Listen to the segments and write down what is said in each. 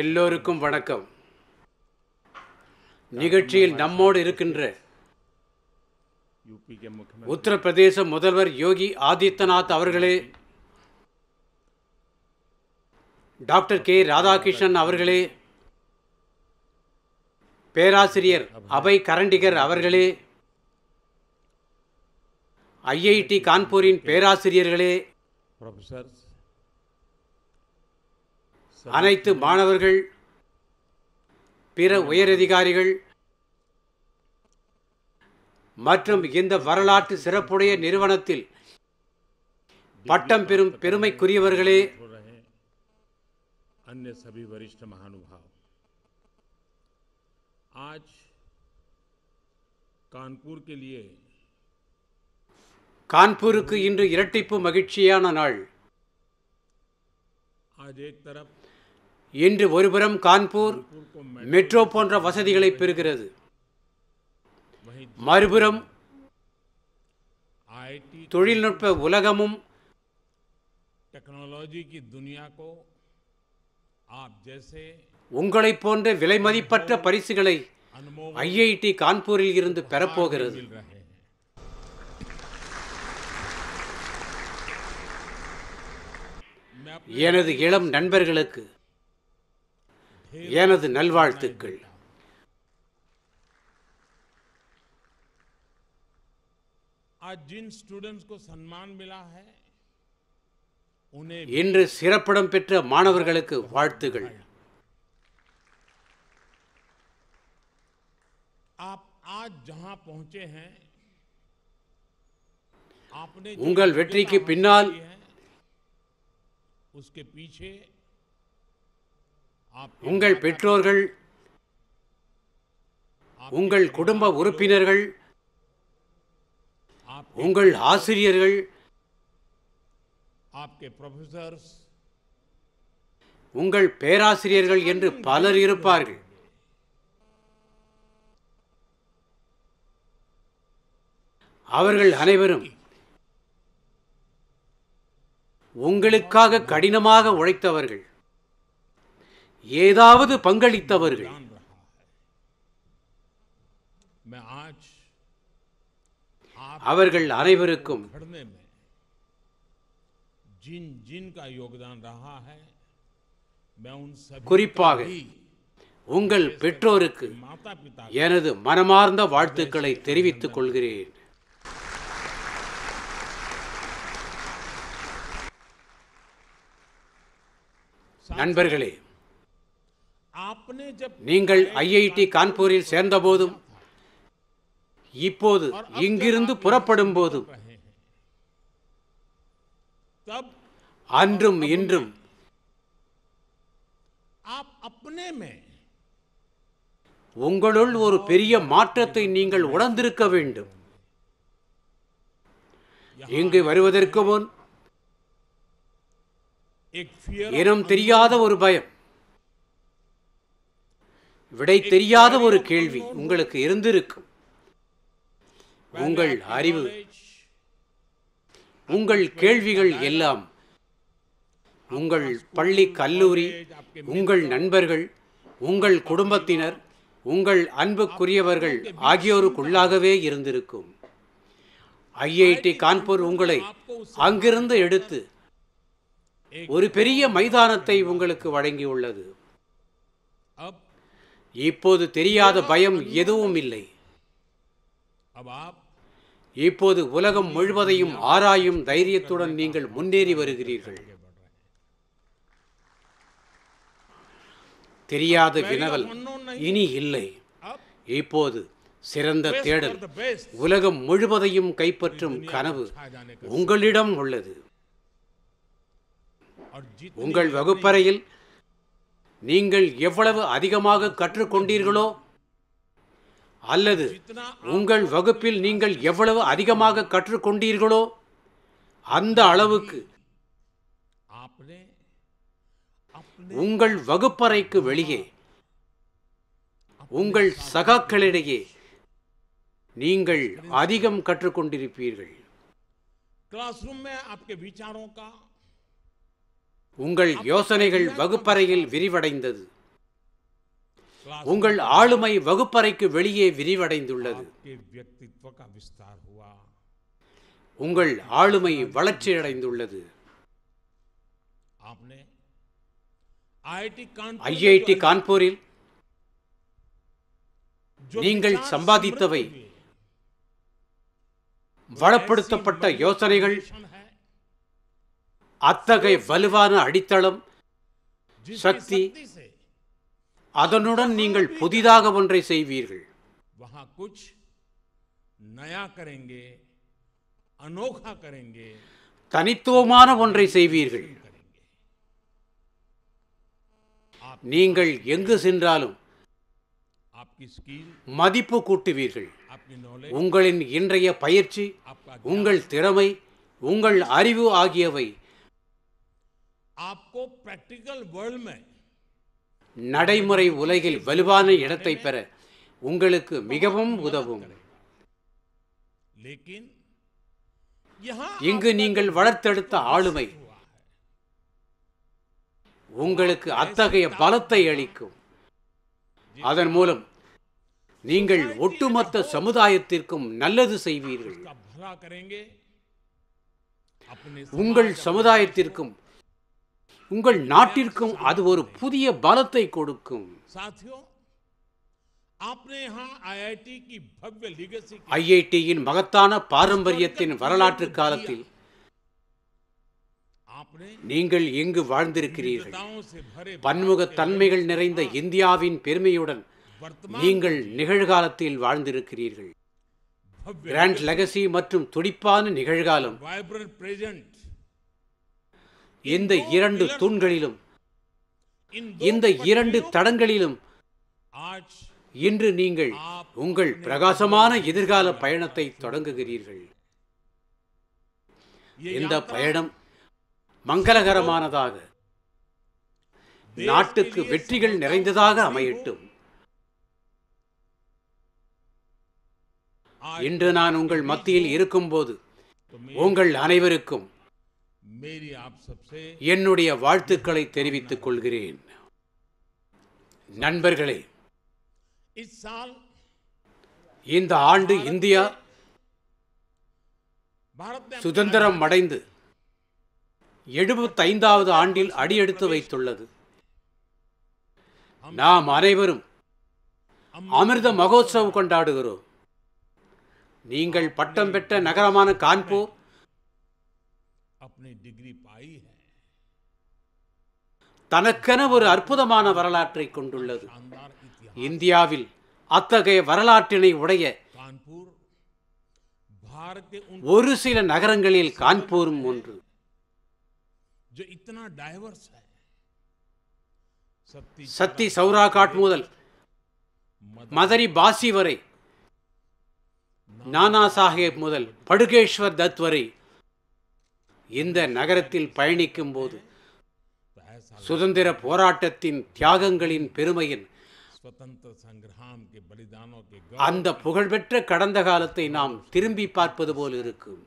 எல்லோருக்கும் வணக்கம் நிகழ்ச்சியில் நம்மோடு இருக்கின்ற உத்தரப்பிரதேச முதல்வர் யோகி ஆதித்யநாத் அவர்களே டாக்டர் கே ராதாகிருஷ்ணன் அவர்களே பேராசிரியர் அபய் கரண்டிகர் அவர்களே ஐஐடி கான்பூரின் பேராசிரியர்களே ப்ரொஃபசர்ஸ் அனைத்து மாணவர்கள் பிற உயரதிகாரிகள் மற்றும் இந்த வரலாற்று சிறப்புடைய நிறுவனத்தில் பட்டம் பெறும் பெருமைக்குரியவர்களே கான்பூருக்கு இன்று இரட்டிப்பு மகிழ்ச்சியான நாள் இன்று ஒருபுறம் கான்பூர் மெட்ரோ போன்ற வசதிகளை பெறுகிறது மறுபுறம் தொழில்நுட்ப உலகமும் உங்களைப் போன்ற விலை மதிப்பற்ற பரிசுகளை ஐஐடி கான்பூரில் இருந்து பெறப்போகிறது எனது இளம் நண்பர்களுக்கு எனது நல்வாழ்த்துக்கள் இன்று சிறப்பிடம் பெற்ற மாணவர்களுக்கு வாழ்த்துகள் உங்கள் வெற்றிக்கு பின்னால் उसके पीछे உங்கள் பெற்றோர்கள் உங்கள் குடும்ப உறுப்பினர்கள் உங்கள் ஆசிரியர்கள் உங்கள் பேராசிரியர்கள் என்று பலர் இருப்பார்கள் அவர்கள் அனைவரும் உங்களுக்காக கடினமாக உழைத்தவர்கள் ஏதாவது பங்களித்தவர்கள் அவர்கள் அனைவருக்கும் குறிப்பாக உங்கள் பெற்றோருக்கு எனது மனமார்ந்த வாழ்த்துக்களை தெரிவித்துக் கொள்கிறேன் நண்பர்களே நீங்கள் ஐஐடி கான்பூரில் சேர்ந்த போதும் இப்போது இங்கிருந்து புறப்படும் போதும் அன்றும் இன்றும் உங்களுள் ஒரு பெரிய மாற்றத்தை நீங்கள் உணர்ந்திருக்க வேண்டும் இங்கு வருவதற்கு முன் இனம் தெரியாத ஒரு பயம் விடை தெரியாத ஒரு கேள்வி உங்களுக்கு இருந்திருக்கும் உங்கள் அறிவு உங்கள் கேள்விகள் எல்லாம் உங்கள் பள்ளி கல்லூரி உங்கள் நண்பர்கள் உங்கள் குடும்பத்தினர் உங்கள் அன்புக்குரியவர்கள் ஆகியோருக்குள்ளாகவே இருந்திருக்கும் ஐஐடி கான்பூர் உங்களை அங்கிருந்து எடுத்து ஒரு பெரிய மைதானத்தை உங்களுக்கு வழங்கியுள்ளது இப்போது தெரியாத பயம் எதுவும் இல்லை இப்போது உலகம் முழுவதையும் ஆராயும் தைரியத்துடன் நீங்கள் முன்னேறி வருகிறீர்கள் தெரியாத வினவல் இனி இல்லை இப்போது சிறந்த தேடல் உலகம் முழுவதையும் கைப்பற்றும் கனவு உங்களிடம் உள்ளது உங்கள் வகுப்பறையில் நீங்கள் எவ்வளவு அதிகமாக கற்றுக்கொண்டீர்களோ அல்லது உங்கள் வகுப்பில் நீங்கள் எவ்வளவு அதிகமாக கற்றுக்கொண்டீர்களோ அந்த அளவுக்கு உங்கள் வகுப்பறைக்கு வெளியே உங்கள் சகாக்களிடையே நீங்கள் அதிகம் கற்றுக்கொண்டிருப்பீர்கள் கிளாஸ் ரூம் உங்கள் யோசனைகள் வகுப்பறையில் விரிவடைந்தது உங்கள் ஆளுமை வகுப்பறைக்கு வெளியே விரிவடைந்துள்ளது உங்கள் ஆளுமை அடைந்துள்ளது ஐஐடி கான்பூரில் நீங்கள் சம்பாதித்தவை வளப்படுத்தப்பட்ட யோசனைகள் அத்தகைய வலுவான அடித்தளம் சக்தி அதனுடன் நீங்கள் புதிதாக ஒன்றை செய்வீர்கள் தனித்துவமான ஒன்றை செய்வீர்கள் நீங்கள் எங்கு சென்றாலும் மதிப்பு கூட்டுவீர்கள் உங்களின் இன்றைய பயிற்சி உங்கள் திறமை உங்கள் அறிவு ஆகியவை आपको நடைமுறை உலகில் வலுவான இடத்தை பெற உங்களுக்கு மிகவும் உதவும் இங்கு நீங்கள் வளர்த்தெடுத்த ஆளுமை உங்களுக்கு அத்தகைய பலத்தை அளிக்கும் அதன் மூலம் நீங்கள் ஒட்டுமொத்த சமுதாயத்திற்கும் நல்லது செய்வீர்கள் உங்கள் சமுதாயத்திற்கும் உங்கள் நாட்டிற்கும் அது ஒரு புதிய பலத்தை கொடுக்கும் ஐஐடியின் மகத்தான பாரம்பரியத்தின் வரலாற்று காலத்தில் நீங்கள் எங்கு வாழ்ந்திருக்கிறீர்கள் பன்முக தன்மைகள் நிறைந்த இந்தியாவின் பெருமையுடன் நீங்கள் நிகழ்காலத்தில் வாழ்ந்திருக்கிறீர்கள் கிராண்ட் லெகசி மற்றும் துடிப்பான நிகழ்காலம் இந்த இரண்டு தூண்களிலும் இந்த இரண்டு தடங்களிலும் இன்று நீங்கள் உங்கள் பிரகாசமான எதிர்கால பயணத்தை தொடங்குகிறீர்கள் இந்த பயணம் மங்களகரமானதாக நாட்டுக்கு வெற்றிகள் நிறைந்ததாக அமையட்டும் இன்று நான் உங்கள் மத்தியில் இருக்கும்போது உங்கள் அனைவருக்கும் என்னுடைய வாழ்த்துக்களை தெரிவித்துக் கொள்கிறேன் நண்பர்களே இந்த ஆண்டு இந்தியா சுதந்திரம் அடைந்து எழுபத்தைந்தாவது ஆண்டில் அடியெடுத்து வைத்துள்ளது நாம் அனைவரும் அமிர்த மகோத்சவம் கொண்டாடுகிறோம் நீங்கள் பட்டம் பெற்ற நகரமான கான்பூர் தனக்கென ஒரு அற்புதமான வரலாற்றை கொண்டுள்ளது இந்தியாவில் அத்தகைய வரலாற்றினை உடைய ஒரு சில நகரங்களில் கான்பூரும் ஒன்று சத்தி சௌரா காட் முதல் மதரி பாசி வரை நானா சாஹேப் முதல் படுகேஸ்வர் தத் வரை இந்த நகரத்தில் பயணிக்கும் போது சுதந்திர போராட்டத்தின் தியாகங்களின் பெருமையின் அந்த புகழ்பெற்ற கடந்த காலத்தை நாம் திரும்பி பார்ப்பது போல் இருக்கும்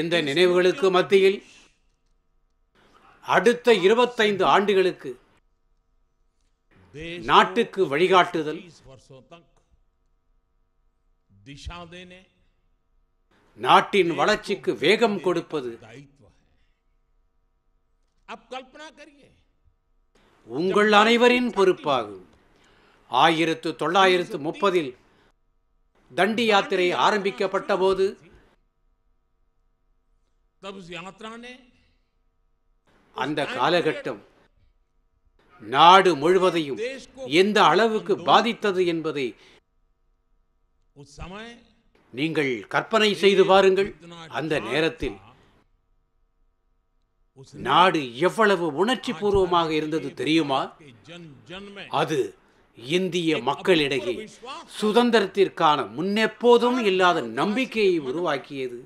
இந்த நினைவுகளுக்கு மத்தியில் அடுத்த இருபத்தைந்து ஆண்டுகளுக்கு நாட்டுக்கு வழிகாட்டுதல் நாட்டின் வளர்ச்சிக்கு வேகம் கொடுப்பது உங்கள் அனைவரின் பொறுப்பாகும் ஆயிரத்து தொள்ளாயிரத்து முப்பதில் தண்டி யாத்திரை ஆரம்பிக்கப்பட்ட போது அந்த காலகட்டம் நாடு முழுவதையும் எந்த அளவுக்கு பாதித்தது என்பதை நீங்கள் கற்பனை செய்து பாருங்கள் அந்த நேரத்தில் நாடு எவ்வளவு உணர்ச்சி பூர்வமாக இருந்தது தெரியுமா அது இந்திய மக்களிடையே சுதந்திரத்திற்கான முன்னெப்போதும் இல்லாத நம்பிக்கையை உருவாக்கியது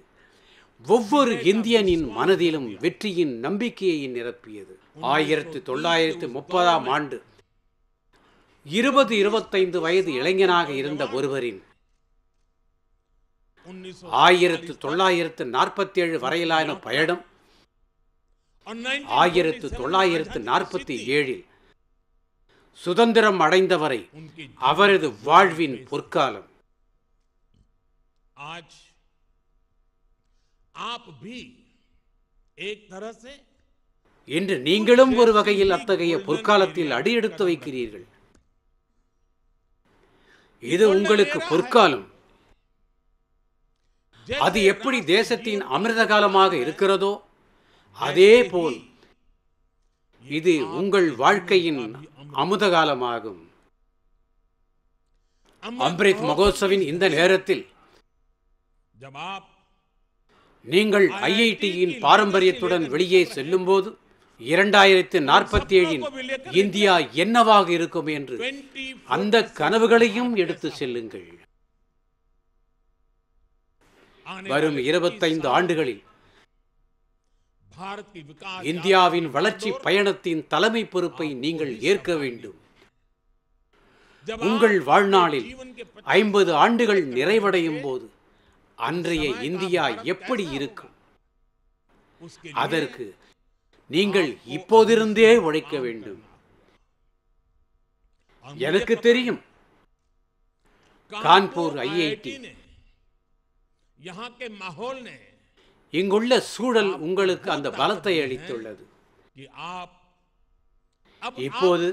ஒவ்வொரு இந்தியனின் மனதிலும் வெற்றியின் நம்பிக்கையை நிரப்பியது ஆயிரத்தி தொள்ளாயிரத்தி முப்பதாம் ஆண்டு இருபது இருபத்தைந்து வயது இளைஞனாக இருந்த ஒருவரின் ஆயிரத்து தொள்ளாயிரத்து நாற்பத்தி ஏழு வரையிலான பயணம் ஆயிரத்து தொள்ளாயிரத்து நாற்பத்தி ஏழில் சுதந்திரம் அடைந்தவரை அவரது வாழ்வின் பொற்காலம் இன்று நீங்களும் ஒரு வகையில் அத்தகைய பொற்காலத்தில் அடியெடுத்து வைக்கிறீர்கள் இது உங்களுக்கு பொற்காலம் அது எப்படி தேசத்தின் அமிர்த காலமாக இருக்கிறதோ அதே போல் இது உங்கள் வாழ்க்கையின் அமுத காலமாகும் அம்ரித் மகோத்சவின் இந்த நேரத்தில் நீங்கள் ஐஐடியின் பாரம்பரியத்துடன் வெளியே செல்லும்போது இரண்டாயிரத்து நாற்பத்தி ஏழில் இந்தியா என்னவாக இருக்கும் என்று அந்த கனவுகளையும் எடுத்து செல்லுங்கள் வரும் இருபத்தைந்து ஆண்டுகளில் இந்தியாவின் வளர்ச்சி பயணத்தின் தலைமை பொறுப்பை நீங்கள் ஏற்க வேண்டும் உங்கள் வாழ்நாளில் ஐம்பது ஆண்டுகள் நிறைவடையும் போது அன்றைய இந்தியா எப்படி இருக்கும் அதற்கு நீங்கள் இப்போதிருந்தே உழைக்க வேண்டும் எனக்கு தெரியும் கான்பூர் ஐஐடி இங்குள்ள சூழல் உங்களுக்கு அந்த பலத்தை அளித்துள்ளது இப்போது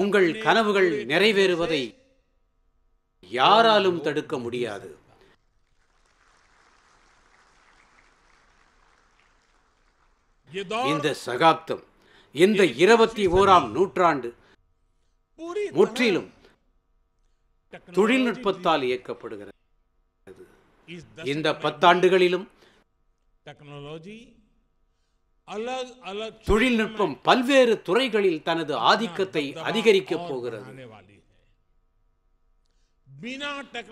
உங்கள் கனவுகள் நிறைவேறுவதை யாராலும் தடுக்க முடியாது இந்த சகாப்தம் இந்த இருபத்தி ஓராம் நூற்றாண்டு முற்றிலும் தொழில்நுட்பத்தால் இயக்கப்படுகிறது இந்த பத்தாண்டுகளிலும் தொழில்நுட்பம் பல்வேறு துறைகளில் தனது ஆதிக்கத்தை அதிகரிக்கப் போகிறது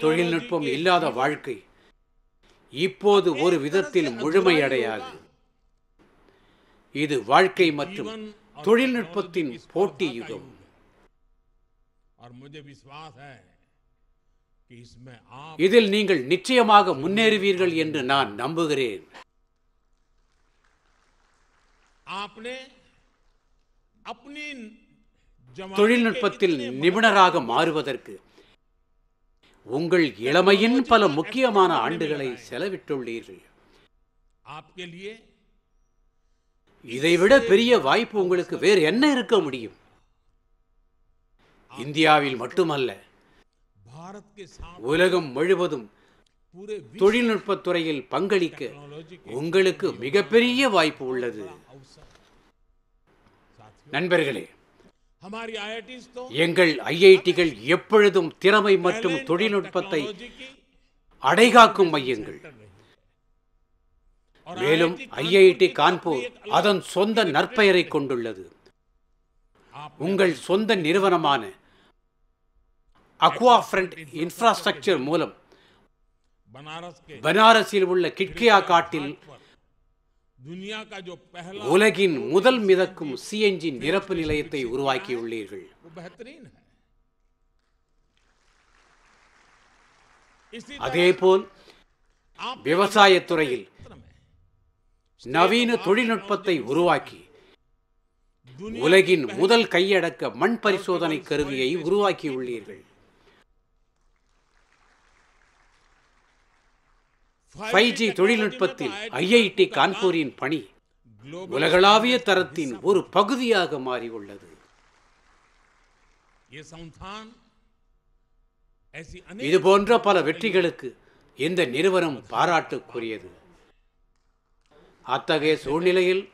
தொழில்நுட்பம் இல்லாத வாழ்க்கை இப்போது ஒரு விதத்தில் முழுமையடையாது இது வாழ்க்கை மற்றும் தொழில்நுட்பத்தின் போட்டி யுகம் இதில் நீங்கள் நிச்சயமாக முன்னேறுவீர்கள் என்று நான் நம்புகிறேன் தொழில்நுட்பத்தில் நிபுணராக மாறுவதற்கு உங்கள் இளமையின் பல முக்கியமான ஆண்டுகளை செலவிட்டுள்ளீர்கள் இதைவிட பெரிய வாய்ப்பு உங்களுக்கு வேறு என்ன இருக்க முடியும் இந்தியாவில் மட்டுமல்ல உலகம் முழுவதும் தொழில்நுட்பத் துறையில் பங்களிக்க உங்களுக்கு மிகப்பெரிய வாய்ப்பு உள்ளது நண்பர்களே எங்கள் ஐஐடிகள் எப்பொழுதும் திறமை மற்றும் தொழில்நுட்பத்தை அடைகாக்கும் மையங்கள் மேலும் ஐஐடி கான்பூர் அதன் சொந்த நற்பெயரை கொண்டுள்ளது உங்கள் சொந்த நிறுவனமான அக்வா ஃப்ரண்ட் இன்ஃப்ராஸ்ட்ரக்சர் மூலம் பனாரஸில் உள்ள கிட்கியா காட்டில் உலகின் முதல் மிதக்கும் சிஎன்ஜி நிரப்பு நிலையத்தை உருவாக்கியுள்ளீர்கள் அதேபோல் விவசாயத்துறையில் நவீன தொழில்நுட்பத்தை உருவாக்கி உலகின் முதல் கையடக்க மண் பரிசோதனை கருவியை உருவாக்கியுள்ளீர்கள் ஃபைவ் ஜி தொழில்நுட்பத்தில் ஐஐடி கான்பூரின் பணி உலகளாவிய தரத்தின் ஒரு பகுதியாக மாறியுள்ளது இது போன்ற பல வெற்றிகளுக்கு இந்த நிறுவனம் பாராட்டுக்குரியது அத்தகைய சூழ்நிலையில்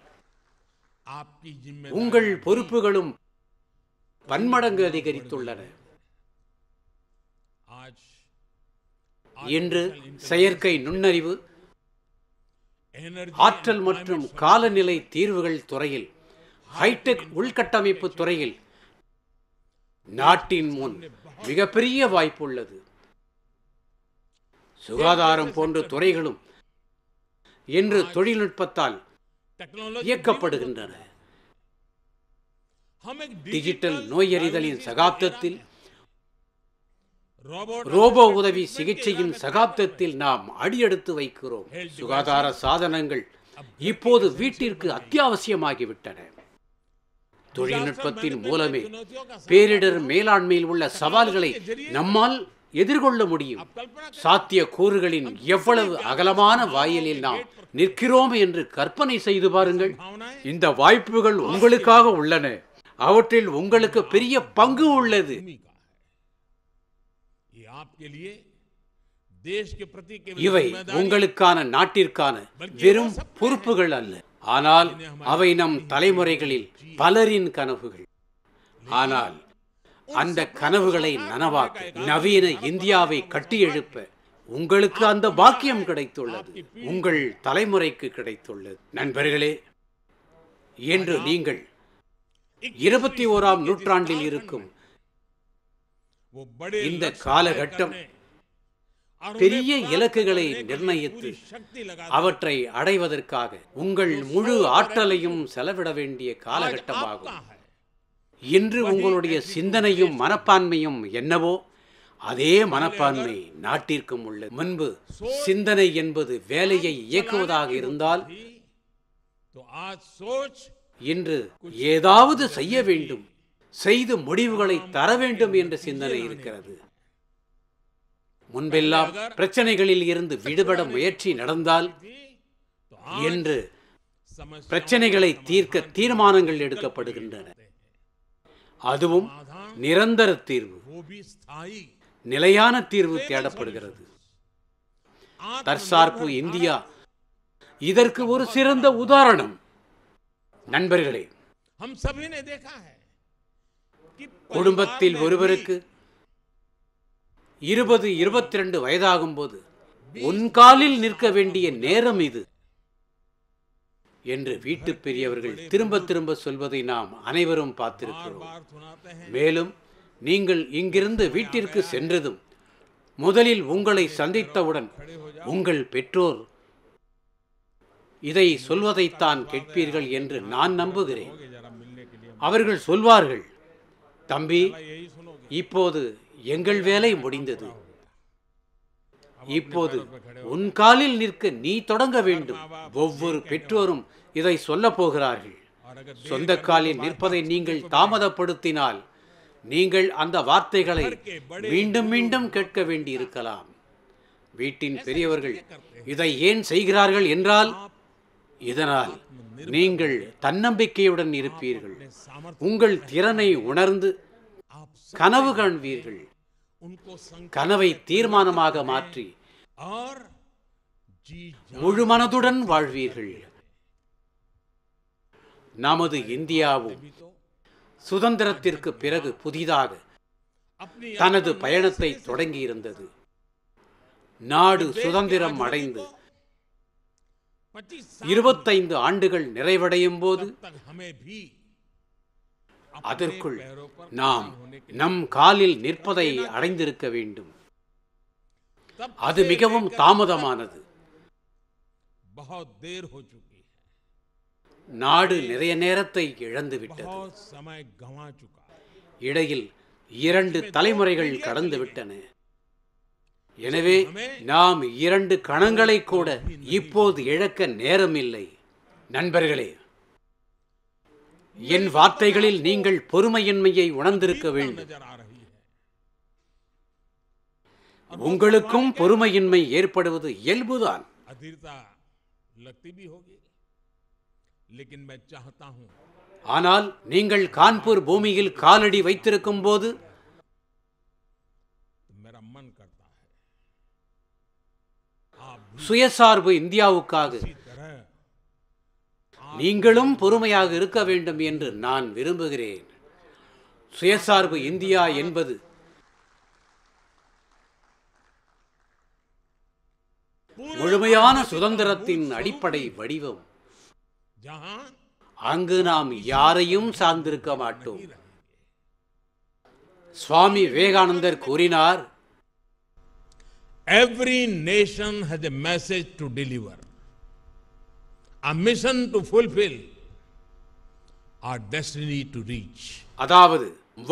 உங்கள் பொறுப்புகளும் பன்மடங்கு அதிகரித்துள்ளன இன்று செயற்கை நுண்ணறிவு ஆற்றல் மற்றும் காலநிலை தீர்வுகள் துறையில் ஹைடெக் உள்கட்டமைப்பு துறையில் நாட்டின் முன் மிகப்பெரிய வாய்ப்பு உள்ளது சுகாதாரம் போன்ற துறைகளும் என்று தொழில்நுட்பத்தால் இயக்கப்படுகின்றன டிஜிட்டல் நோயறிதலின் சகாப்தத்தில் ரோபோ உதவி சிகிச்சையின் சகாப்தத்தில் நாம் அடியெடுத்து வைக்கிறோம் சுகாதார சாதனங்கள் இப்போது வீட்டிற்கு அத்தியாவசியமாகிவிட்டன தொழில்நுட்பத்தின் மூலமே பேரிடர் மேலாண்மையில் உள்ள சவால்களை நம்மால் எதிர்கொள்ள முடியும் சாத்திய கூறுகளின் எவ்வளவு அகலமான வாயிலில் நாம் நிற்கிறோம் என்று கற்பனை செய்து பாருங்கள் இந்த வாய்ப்புகள் உங்களுக்காக உள்ளன அவற்றில் உங்களுக்கு பெரிய பங்கு உள்ளது இவை உங்களுக்கான நாட்டிற்கான வெறும் பொறுப்புகள் அல்ல ஆனால் அவை நம் தலைமுறைகளில் பலரின் கனவுகள் ஆனால் அந்த கனவுகளை நனவாக்க நவீன இந்தியாவை கட்டி எழுப்ப உங்களுக்கு அந்த பாக்கியம் கிடைத்துள்ளது உங்கள் தலைமுறைக்கு கிடைத்துள்ளது நண்பர்களே என்று நீங்கள் இருபத்தி ஓராம் நூற்றாண்டில் இருக்கும் இந்த காலகட்டம் பெரிய இலக்குகளை நிர்ணயித்து அவற்றை அடைவதற்காக உங்கள் முழு ஆற்றலையும் செலவிட வேண்டிய காலகட்டமாகும் இன்று உங்களுடைய சிந்தனையும் மனப்பான்மையும் என்னவோ அதே மனப்பான்மை நாட்டிற்கும் உள்ளது முன்பு சிந்தனை என்பது வேலையை இயக்குவதாக இருந்தால் இன்று ஏதாவது செய்ய வேண்டும் செய்து முடிவுகளை தர வேண்டும் என்ற சிந்தனை இருக்கிறது முன்பெல்லாம் பிரச்சனைகளில் இருந்து விடுபட முயற்சி நடந்தால் என்று பிரச்சனைகளை தீர்க்க தீர்மானங்கள் எடுக்கப்படுகின்றன அதுவும் நிரந்தர தீர்வு நிலையான தீர்வு தேடப்படுகிறது தற்சார்பு இந்தியா இதற்கு ஒரு சிறந்த உதாரணம் நண்பர்களே குடும்பத்தில் ஒருவருக்கு இருபது இருபத்தி ரெண்டு வயதாகும் போது உன் காலில் நிற்க வேண்டிய நேரம் இது என்று வீட்டு பெரியவர்கள் திரும்ப திரும்ப சொல்வதை நாம் அனைவரும் பார்த்திருக்கிறோம் மேலும் நீங்கள் இங்கிருந்து வீட்டிற்கு சென்றதும் முதலில் உங்களை சந்தித்தவுடன் உங்கள் பெற்றோர் இதை சொல்வதைத்தான் கேட்பீர்கள் என்று நான் நம்புகிறேன் அவர்கள் சொல்வார்கள் தம்பி இப்போது எங்கள் வேலை முடிந்தது இப்போது உன் காலில் நிற்க நீ தொடங்க வேண்டும் ஒவ்வொரு பெற்றோரும் இதை சொல்ல போகிறார்கள் சொந்த காலில் நிற்பதை நீங்கள் தாமதப்படுத்தினால் நீங்கள் அந்த வார்த்தைகளை மீண்டும் மீண்டும் கேட்க வேண்டியிருக்கலாம் வீட்டின் பெரியவர்கள் இதை ஏன் செய்கிறார்கள் என்றால் இதனால் நீங்கள் தன்னம்பிக்கையுடன் இருப்பீர்கள் உங்கள் திறனை உணர்ந்து கனவு காண்பீர்கள் கனவை தீர்மானமாக மாற்றி முழு மனதுடன் வாழ்வீர்கள் நமது இந்தியாவும் சுதந்திரத்திற்கு பிறகு புதிதாக தனது பயணத்தை தொடங்கியிருந்தது நாடு சுதந்திரம் அடைந்து இருபத்தைந்து ஆண்டுகள் நிறைவடையும் போது அதற்குள் நாம் நம் காலில் நிற்பதை அடைந்திருக்க வேண்டும் அது மிகவும் தாமதமானது நாடு நிறைய நேரத்தை இழந்துவிட்டது இடையில் இரண்டு தலைமுறைகள் கடந்துவிட்டன எனவே நாம் இரண்டு கணங்களை கூட இப்போது இழக்க நேரமில்லை நண்பர்களே என் வார்த்தைகளில் நீங்கள் பொறுமையின்மையை உணர்ந்திருக்க வேண்டும் உங்களுக்கும் பொறுமையின்மை ஏற்படுவது இயல்புதான் ஆனால் நீங்கள் கான்பூர் பூமியில் காலடி வைத்திருக்கும் போது சுயசார்பு இந்தியாவுக்காக நீங்களும் பொறுமையாக இருக்க வேண்டும் என்று நான் விரும்புகிறேன் சுயசார்பு இந்தியா என்பது முழுமையான சுதந்திரத்தின் அடிப்படை வடிவம் அங்கு நாம் யாரையும் சார்ந்திருக்க மாட்டோம் சுவாமி விவேகானந்தர் கூறினார் Every nation has a message to deliver, a mission to fulfill, our destiny to reach. அதாவது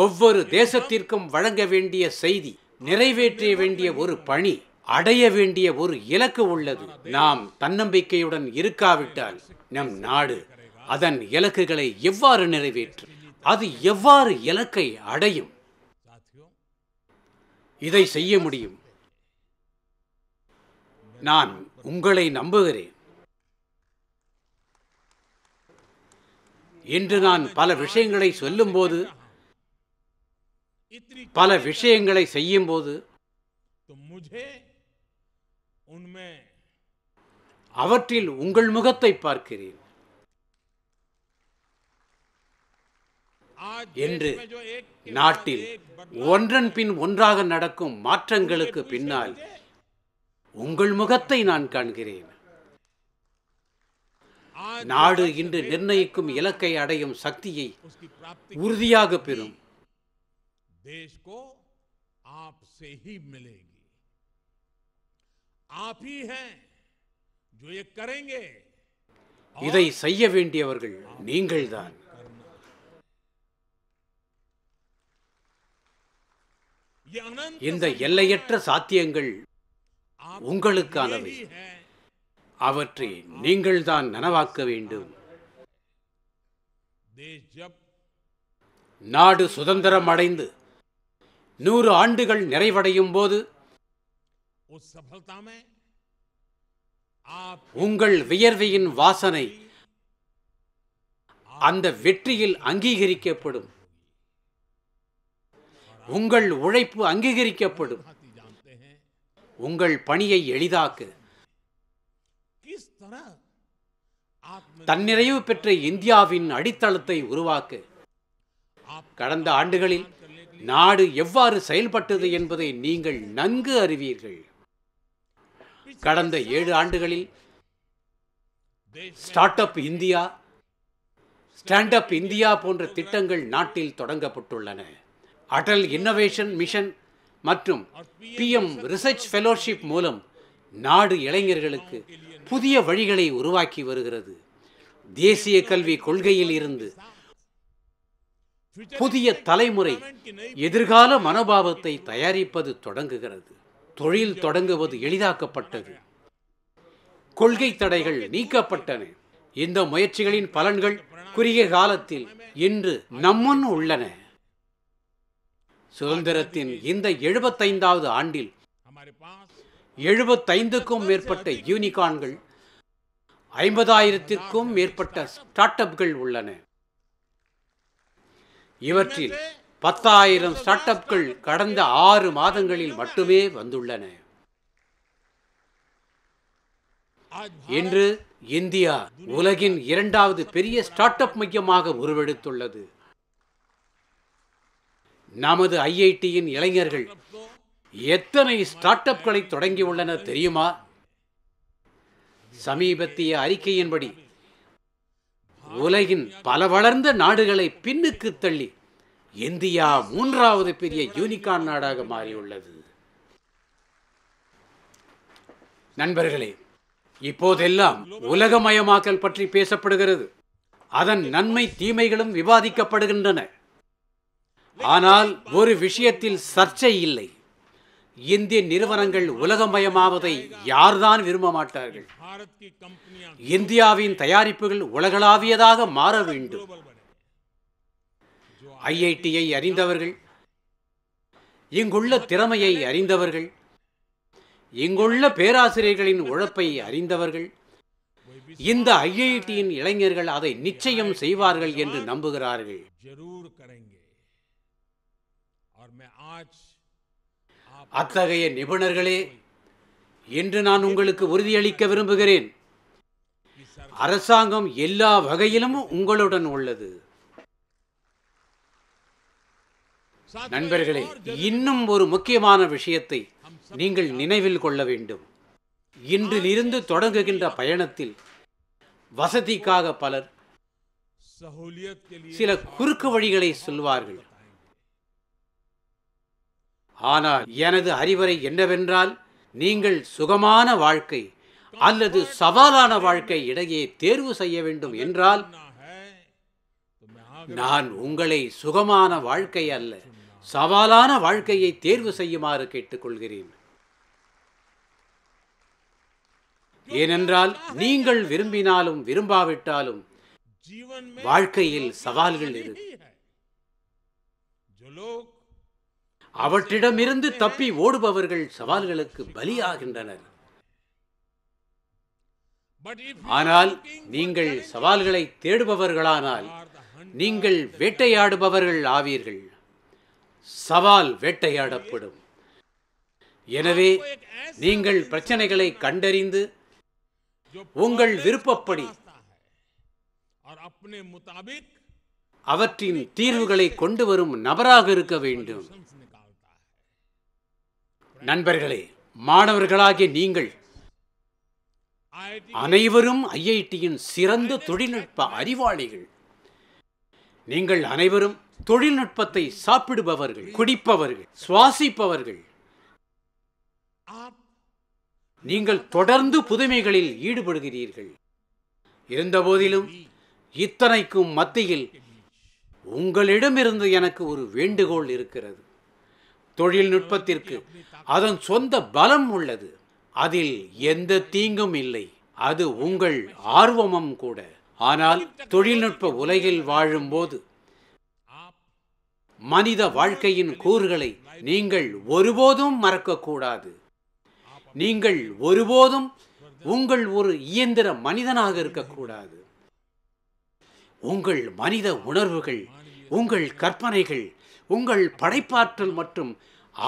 ஒவ்வொரு தேசத்திற்கும் வழங்க வேண்டிய செய்தி நிறைவேற்ற வேண்டிய ஒரு பணி அடைய வேண்டிய ஒரு இலக்கு உள்ளது நாம் தன்னம்பிக்கையுடன் இருக்காவிட்டால் நம் நாடு அதன் இலக்குகளை எவ்வாறு நிறைவேற்றும் அது எவ்வாறு இலக்கை அடையும் இதை செய்ய முடியும் நான் உங்களை நம்புகிறேன் இன்று நான் பல விஷயங்களை சொல்லும்போது பல விஷயங்களை செய்யும் போது அவற்றில் உங்கள் முகத்தை பார்க்கிறேன் என்று நாட்டில் ஒன்றன் பின் ஒன்றாக நடக்கும் மாற்றங்களுக்கு பின்னால் உங்கள் முகத்தை நான் காண்கிறேன் நாடு இன்று நிர்ணயிக்கும் இலக்கை அடையும் சக்தியை உறுதியாக பெறும் இதை செய்ய வேண்டியவர்கள் நீங்கள்தான் இந்த எல்லையற்ற சாத்தியங்கள் உங்களுக்கானவை அவற்றை நீங்கள்தான் நனவாக்க வேண்டும் நாடு சுதந்திரம் அடைந்து நூறு ஆண்டுகள் நிறைவடையும் போது உங்கள் வியர்வையின் வாசனை அந்த வெற்றியில் அங்கீகரிக்கப்படும் உங்கள் உழைப்பு அங்கீகரிக்கப்படும் உங்கள் பணியை எளிதாக்கு தன்னிறைவு பெற்ற இந்தியாவின் அடித்தளத்தை உருவாக்கு கடந்த ஆண்டுகளில் நாடு எவ்வாறு செயல்பட்டது என்பதை நீங்கள் நன்கு அறிவீர்கள் கடந்த ஏழு ஆண்டுகளில் startup India stand up India போன்ற திட்டங்கள் நாட்டில் தொடங்கப்பட்டுள்ளன அடல் இன்னோவேஷன் மிஷன் மற்றும் பிஎம் ரிசர்ச் ஃபெலோஷிப் மூலம் நாடு இளைஞர்களுக்கு புதிய வழிகளை உருவாக்கி வருகிறது தேசிய கல்வி கொள்கையில் இருந்து புதிய தலைமுறை எதிர்கால மனோபாவத்தை தயாரிப்பது தொடங்குகிறது தொழில் தொடங்குவது எளிதாக்கப்பட்டது கொள்கை தடைகள் நீக்கப்பட்டன இந்த முயற்சிகளின் பலன்கள் குறுகிய காலத்தில் இன்று நம்முன் உள்ளன சுதந்திரத்தின் இந்த எழுபத்தைந்தாவது ஆண்டில் எழுபத்தைந்துக்கும் மேற்பட்ட யூனிகான்கள் ஐம்பதாயிரத்திற்கும் மேற்பட்ட ஸ்டார்ட் அப்கள் உள்ளன இவற்றில் பத்தாயிரம் ஸ்டார்ட் அப்கள் கடந்த ஆறு மாதங்களில் மட்டுமே வந்துள்ளன இன்று இந்தியா உலகின் இரண்டாவது பெரிய ஸ்டார்ட் அப் மையமாக உருவெடுத்துள்ளது நமது ஐஐடியின் இளைஞர்கள் எத்தனை ஸ்டார்ட் அப்களை உள்ளன தெரியுமா சமீபத்திய அறிக்கையின்படி உலகின் பல வளர்ந்த நாடுகளை பின்னுக்கு தள்ளி இந்தியா மூன்றாவது பெரிய யூனிகான் நாடாக மாறியுள்ளது நண்பர்களே இப்போதெல்லாம் உலகமயமாக்கல் பற்றி பேசப்படுகிறது அதன் நன்மை தீமைகளும் விவாதிக்கப்படுகின்றன ஆனால் ஒரு விஷயத்தில் சர்ச்சை இல்லை இந்திய நிறுவனங்கள் உலகமயமாவதை யார்தான் விரும்ப மாட்டார்கள் இந்தியாவின் தயாரிப்புகள் உலகளாவியதாக மாற வேண்டும் ஐஐடியை அறிந்தவர்கள் இங்குள்ள திறமையை அறிந்தவர்கள் இங்குள்ள பேராசிரியர்களின் உழைப்பை அறிந்தவர்கள் இந்த ஐஐடியின் இளைஞர்கள் அதை நிச்சயம் செய்வார்கள் என்று நம்புகிறார்கள் அத்தகைய நிபுணர்களே என்று நான் உங்களுக்கு உறுதியளிக்க விரும்புகிறேன் அரசாங்கம் எல்லா வகையிலும் உங்களுடன் உள்ளது நண்பர்களே இன்னும் ஒரு முக்கியமான விஷயத்தை நீங்கள் நினைவில் கொள்ள வேண்டும் இன்றிலிருந்து தொடங்குகின்ற பயணத்தில் வசதிக்காக பலர் சில குறுக்கு வழிகளை சொல்வார்கள் ஆனால் எனது அறிவுரை என்னவென்றால் நீங்கள் சுகமான வாழ்க்கை அல்லது சவாலான வாழ்க்கை இடையே தேர்வு செய்ய வேண்டும் என்றால் நான் உங்களை சுகமான வாழ்க்கை அல்ல சவாலான வாழ்க்கையை தேர்வு செய்யுமாறு கேட்டுக்கொள்கிறேன் ஏனென்றால் நீங்கள் விரும்பினாலும் விரும்பாவிட்டாலும் வாழ்க்கையில் சவால்கள் இருக்கு அவற்றிடமிருந்து தப்பி ஓடுபவர்கள் சவால்களுக்கு பலியாகின்றனர் ஆனால் நீங்கள் சவால்களை தேடுபவர்களானால் நீங்கள் வேட்டையாடுபவர்கள் ஆவீர்கள் சவால் வேட்டையாடப்படும் எனவே நீங்கள் பிரச்சனைகளை கண்டறிந்து உங்கள் விருப்பப்படி அவற்றின் தீர்வுகளை கொண்டு வரும் நபராக இருக்க வேண்டும் நண்பர்களே மாணவர்களாகிய நீங்கள் அனைவரும் ஐஐடியின் சிறந்த தொழில்நுட்ப அறிவாளிகள் நீங்கள் அனைவரும் தொழில்நுட்பத்தை சாப்பிடுபவர்கள் குடிப்பவர்கள் சுவாசிப்பவர்கள் நீங்கள் தொடர்ந்து புதுமைகளில் ஈடுபடுகிறீர்கள் இருந்தபோதிலும் இத்தனைக்கும் மத்தியில் உங்களிடமிருந்து எனக்கு ஒரு வேண்டுகோள் இருக்கிறது தொழில்நுட்பத்திற்கு அதன் சொந்த பலம் உள்ளது அதில் எந்த தீங்கும் இல்லை அது உங்கள் ஆர்வமும் கூட ஆனால் தொழில்நுட்ப உலகில் வாழும்போது மனித வாழ்க்கையின் கூறுகளை நீங்கள் ஒருபோதும் மறக்கக்கூடாது நீங்கள் ஒருபோதும் உங்கள் ஒரு இயந்திர மனிதனாக இருக்கக்கூடாது உங்கள் மனித உணர்வுகள் உங்கள் கற்பனைகள் உங்கள் படைப்பாற்றல் மற்றும்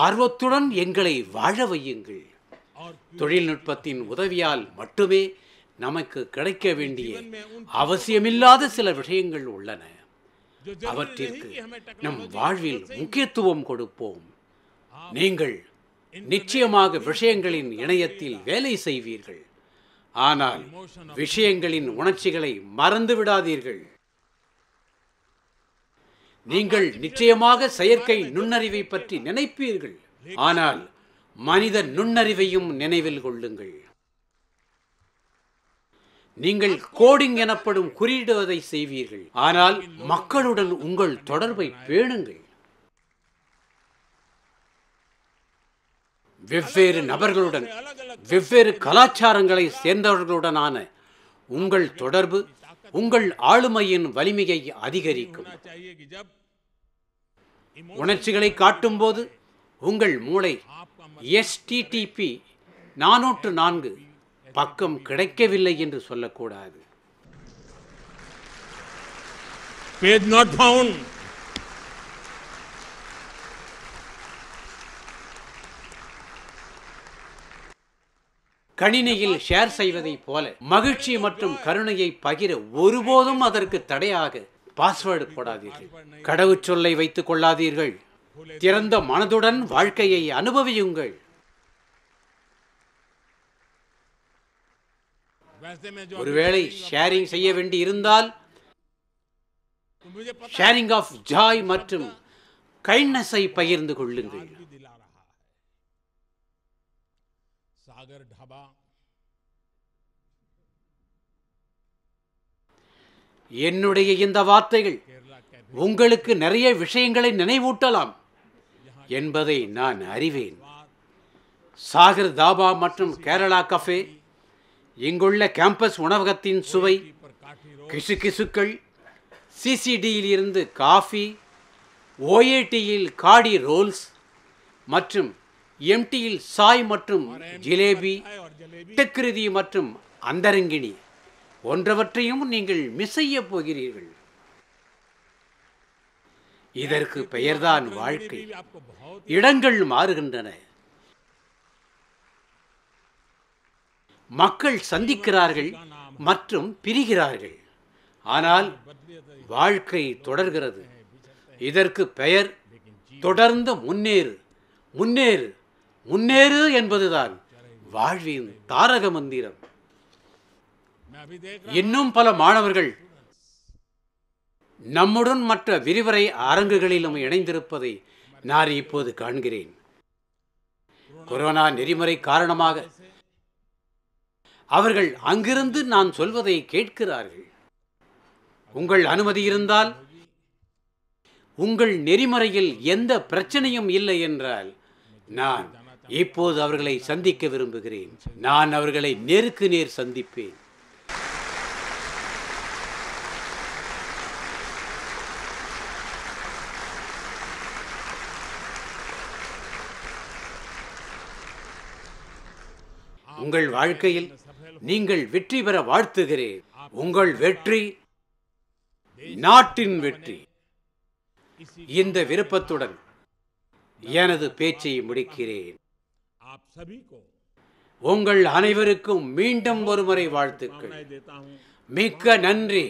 ஆர்வத்துடன் எங்களை வாழ வையுங்கள் தொழில்நுட்பத்தின் உதவியால் மட்டுமே நமக்கு கிடைக்க வேண்டிய அவசியமில்லாத சில விஷயங்கள் உள்ளன அவற்றிற்கு நம் வாழ்வில் முக்கியத்துவம் கொடுப்போம் நீங்கள் நிச்சயமாக விஷயங்களின் இணையத்தில் வேலை செய்வீர்கள் ஆனால் விஷயங்களின் உணர்ச்சிகளை மறந்து விடாதீர்கள் நீங்கள் நிச்சயமாக செயற்கை நுண்ணறிவை பற்றி நினைப்பீர்கள் ஆனால் மனித நுண்ணறிவையும் நினைவில் கொள்ளுங்கள் நீங்கள் கோடிங் எனப்படும் குறியிடுவதை செய்வீர்கள் ஆனால் மக்களுடன் உங்கள் தொடர்பை பேணுங்கள் வெவ்வேறு நபர்களுடன் வெவ்வேறு கலாச்சாரங்களை சேர்ந்தவர்களுடனான உங்கள் தொடர்பு உங்கள் ஆளுமையின் வலிமையை அதிகரிக்கும் உணர்ச்சிகளை காட்டும்போது உங்கள் மூளை எஸ்டிடிபி நானூற்று நான்கு பக்கம் கிடைக்கவில்லை என்று சொல்லக்கூடாது கணினியில் ஷேர் செய்வதைப் போல மகிழ்ச்சி மற்றும் கருணையை பகிர ஒருபோதும் அதற்கு தடையாக பாஸ்வேர்டு போடாதீர்கள் கடவுச்சொல்லை வைத்துக் கொள்ளாதீர்கள் திறந்த மனதுடன் வாழ்க்கையை அனுபவியுங்கள் ஒருவேளை ஷேரிங் செய்ய வேண்டி இருந்தால் ஷேரிங் ஆஃப் ஜாய் மற்றும் கைண்ட்னஸை பகிர்ந்து கொள்ளுங்கள் சாகர் ढाबा என்னுடைய இந்த வார்த்தைகள் உங்களுக்கு நிறைய விஷயங்களை நினைவூட்டலாம் என்பதை நான் அறிவேன் சாகர் தாபா மற்றும் கேரளா கஃபே இங்குள்ள கேம்பஸ் உணவகத்தின் சுவை கிசு கிசுக்கள் இருந்து காஃபி ஓஏடியில் காடி ரோல்ஸ் மற்றும் எம்டியில் சாய் மற்றும் ஜிலேபி டெக்ருதி மற்றும் அந்தரங்கிணி போன்றவற்றையும் நீங்கள் மிஸ் செய்ய போகிறீர்கள் இதற்கு பெயர்தான் வாழ்க்கை இடங்கள் மாறுகின்றன மக்கள் சந்திக்கிறார்கள் மற்றும் பிரிகிறார்கள் ஆனால் வாழ்க்கை தொடர்கிறது இதற்கு பெயர் தொடர்ந்து முன்னேறு முன்னேறு முன்னேறு என்பதுதான் வாழ்வின் தாரக மந்திரம் இன்னும் பல மாணவர்கள் நம்முடன் மற்ற விரிவரை அரங்குகளிலும் இணைந்திருப்பதை நான் இப்போது காண்கிறேன் கொரோனா நெறிமுறை காரணமாக அவர்கள் அங்கிருந்து நான் சொல்வதை கேட்கிறார்கள் உங்கள் அனுமதி இருந்தால் உங்கள் நெறிமுறையில் எந்த பிரச்சனையும் இல்லை என்றால் நான் இப்போது அவர்களை சந்திக்க விரும்புகிறேன் நான் அவர்களை நேருக்கு நேர் சந்திப்பேன் உங்கள் வாழ்க்கையில் நீங்கள் வெற்றி பெற வாழ்த்துகிறேன் உங்கள் வெற்றி நாட்டின் வெற்றி இந்த விருப்பத்துடன் எனது பேச்சை முடிக்கிறேன் உங்கள் அனைவருக்கும் மீண்டும் ஒருமுறை வாழ்த்துக்கள் மிக்க நன்றி